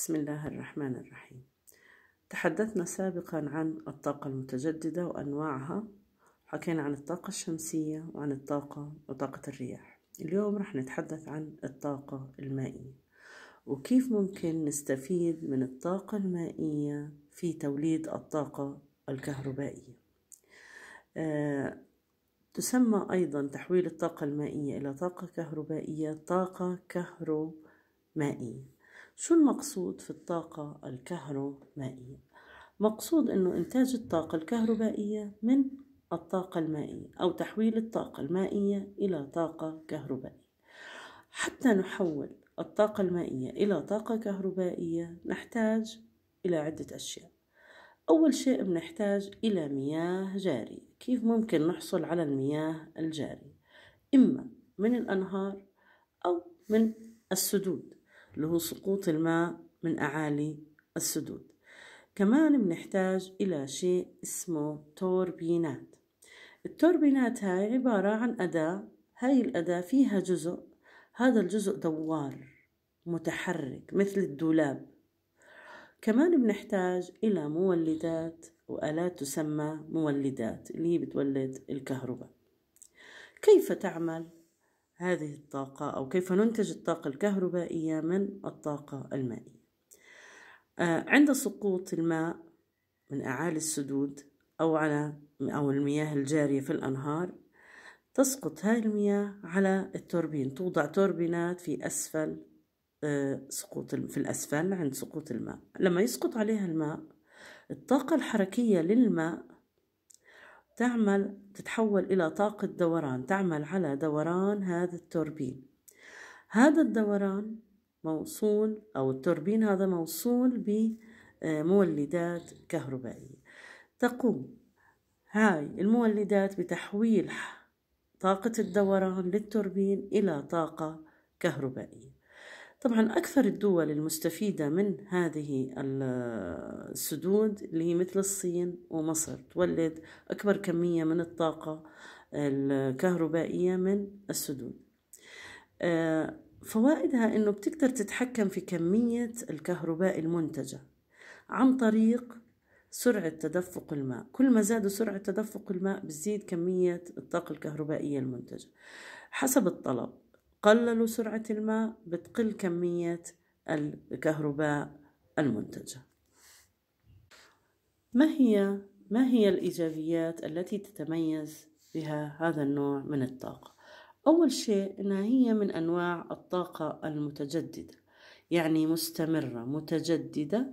بسم الله الرحمن الرحيم تحدثنا سابقا عن الطاقة المتجددة وأنواعها حكينا عن الطاقة الشمسية وعن الطاقة وطاقة الرياح اليوم رح نتحدث عن الطاقة المائية وكيف ممكن نستفيد من الطاقة المائية في توليد الطاقة الكهربائية أه تسمى أيضا تحويل الطاقة المائية إلى طاقة كهربائية طاقة كهرومائية شو المقصود في الطاقة الكهرومائية؟ مقصود أنه إنتاج الطاقة الكهربائية من الطاقة المائية أو تحويل الطاقة المائية إلى طاقة كهربائية حتى نحول الطاقة المائية إلى طاقة كهربائية نحتاج إلى عدة أشياء أول شيء بنحتاج إلى مياه جارية كيف ممكن نحصل على المياه الجارية إما من الأنهار أو من السدود اللي هو سقوط الماء من أعالي السدود كمان بنحتاج إلى شيء اسمه توربينات التوربينات هاي عبارة عن أداة هاي الأداة فيها جزء هذا الجزء دوار متحرك مثل الدولاب كمان بنحتاج إلى مولدات وآلات تسمى مولدات اللي هي بتولد الكهرباء كيف تعمل هذه الطاقة أو كيف ننتج الطاقة الكهربائية من الطاقة المائية آه، عند سقوط الماء من أعالي السدود أو على أو المياه الجارية في الأنهار تسقط هاي المياه على التوربين توضع توربينات في أسفل آه، سقوط في الأسفل عند سقوط الماء لما يسقط عليها الماء الطاقة الحركية للماء تعمل تتحول إلى طاقة دوران تعمل على دوران هذا التوربين هذا الدوران موصول أو التوربين هذا موصول بمولدات آه، كهربائية تقوم هاي المولدات بتحويل طاقة الدوران للتوربين إلى طاقة كهربائية طبعا أكثر الدول المستفيدة من هذه السدود اللي هي مثل الصين ومصر تولد أكبر كمية من الطاقة الكهربائية من السدود آه، فوائدها أنه بتقدر تتحكم في كمية الكهرباء المنتجة عن طريق سرعة تدفق الماء كل ما زادوا سرعة تدفق الماء بتزيد كمية الطاقة الكهربائية المنتجة حسب الطلب قللوا سرعة الماء بتقل كمية الكهرباء المنتجة ما هي ما هي الإيجابيات التي تتميز بها هذا النوع من الطاقة؟ أول شيء أنها هي من أنواع الطاقة المتجددة يعني مستمرة متجددة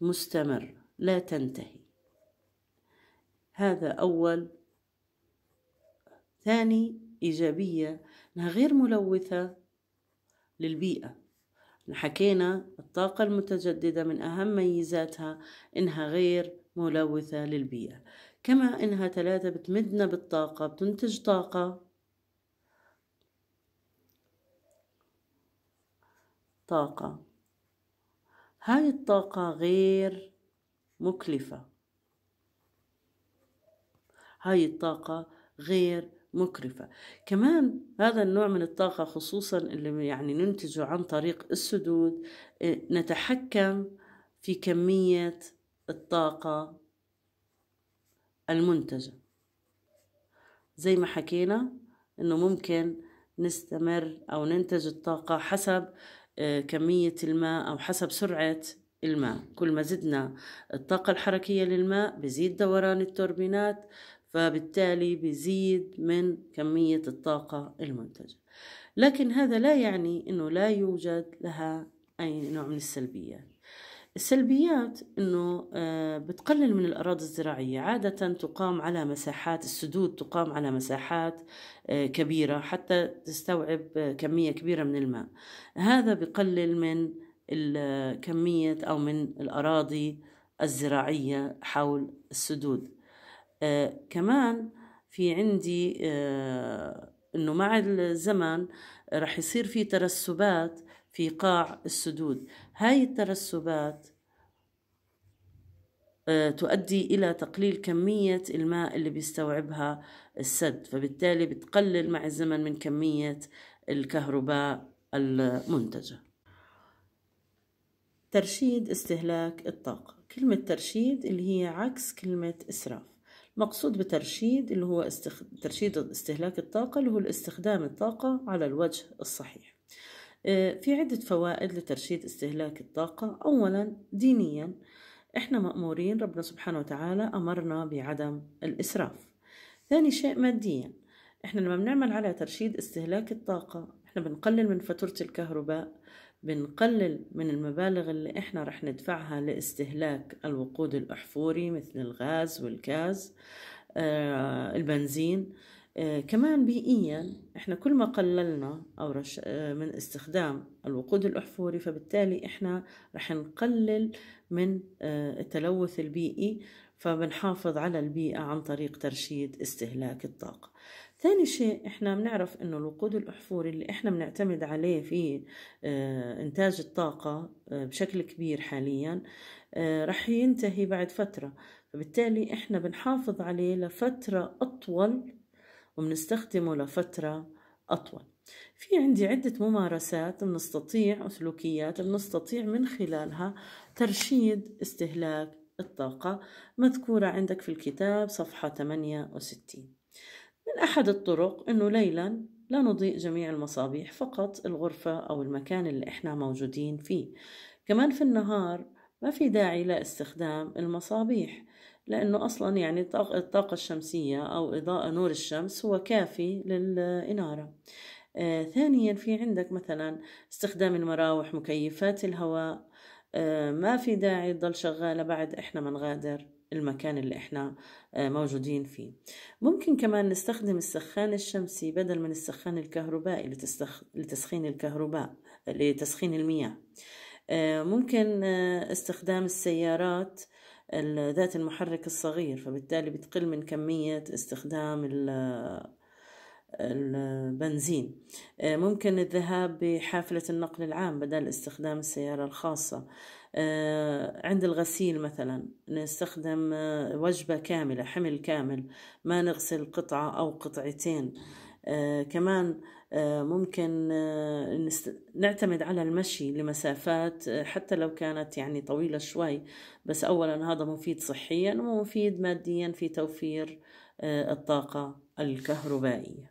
مستمرة لا تنتهي هذا أول ثاني إيجابية إنها غير ملوثة للبيئة حكينا الطاقة المتجددة من أهم ميزاتها إنها غير ملوثة للبيئة كما إنها ثلاثة بتمدنا بالطاقة بتنتج طاقة طاقة هاي الطاقة غير مكلفة هاي الطاقة غير مكرفة كمان هذا النوع من الطاقة خصوصا اللي يعني ننتجه عن طريق السدود آه، نتحكم في كمية الطاقة المنتجة زي ما حكينا انه ممكن نستمر او ننتج الطاقة حسب آه، كمية الماء او حسب سرعة الماء كل ما زدنا الطاقة الحركية للماء بزيد دوران التوربينات فبالتالي بيزيد من كمية الطاقة المنتجة لكن هذا لا يعني أنه لا يوجد لها أي نوع من السلبيات السلبيات أنه آه، بتقلل من الأراضي الزراعية عادة تقام على مساحات السدود تقام على مساحات آه، كبيرة حتى تستوعب آه، كمية كبيرة من الماء هذا بقلل من كمية أو من الأراضي الزراعية حول السدود آه، كمان في عندي آه انه مع الزمن رح يصير في ترسبات في قاع السدود هاي الترسبات آه، تؤدي إلى تقليل كمية الماء اللي بيستوعبها السد فبالتالي بتقلل مع الزمن من كمية الكهرباء المنتجة ترشيد استهلاك الطاقة كلمة ترشيد اللي هي عكس كلمة إسراف مقصود بترشيد اللي هو استخ... ترشيد استهلاك الطاقة اللي هو الاستخدام الطاقة على الوجه الصحيح آه، في عدة فوائد لترشيد استهلاك الطاقة أولا دينيا إحنا مأمورين ربنا سبحانه وتعالى أمرنا بعدم الإسراف ثاني شيء ماديا إحنا لما بنعمل على ترشيد استهلاك الطاقة إحنا بنقلل من فاتورة الكهرباء بنقلل من المبالغ اللي احنا رح ندفعها لاستهلاك الوقود الأحفوري مثل الغاز والكاز آه البنزين آه كمان بيئيا احنا كل ما قللنا او رش آه من استخدام الوقود الاحفوري فبالتالي احنا رح نقلل من آه، التلوث البيئي فبنحافظ على البيئة عن طريق ترشيد استهلاك الطاقة ثاني شيء احنا بنعرف انه الوقود الاحفوري اللي احنا بنعتمد عليه في آه، انتاج الطاقة آه، بشكل كبير حاليا آه، رح ينتهي بعد فترة فبالتالي احنا بنحافظ عليه لفترة اطول وبنستخدمه لفترة اطول في عندي عدة ممارسات بنستطيع وسلوكيات بنستطيع من خلالها ترشيد استهلاك الطاقة مذكورة عندك في الكتاب صفحة 68 من أحد الطرق أنه ليلا لا نضيء جميع المصابيح فقط الغرفة أو المكان اللي إحنا موجودين فيه كمان في النهار ما في داعي لاستخدام المصابيح لأنه أصلا يعني الطاقة الشمسية أو إضاءة نور الشمس هو كافي للإنارة آه ثانيا في عندك مثلا استخدام المراوح مكيفات الهواء آه ما في داعي تضل شغالة بعد إحنا ما نغادر المكان اللي احنا آه، موجودين فيه ممكن كمان نستخدم السخان الشمسي بدل من السخان الكهربائي لتستخ... لتسخين الكهرباء لتسخين المياه آه، ممكن آه، استخدام السيارات ذات المحرك الصغير فبالتالي بتقل من كمية استخدام البنزين ممكن الذهاب بحافلة النقل العام بدل استخدام السيارة الخاصة آه، عند الغسيل مثلا نستخدم آه، وجبة كاملة حمل كامل ما نغسل قطعة أو قطعتين آه، كمان ممكن نعتمد على المشي لمسافات حتى لو كانت يعني طويلة شوي بس أولا هذا مفيد صحيا ومفيد ماديا في توفير الطاقة الكهربائية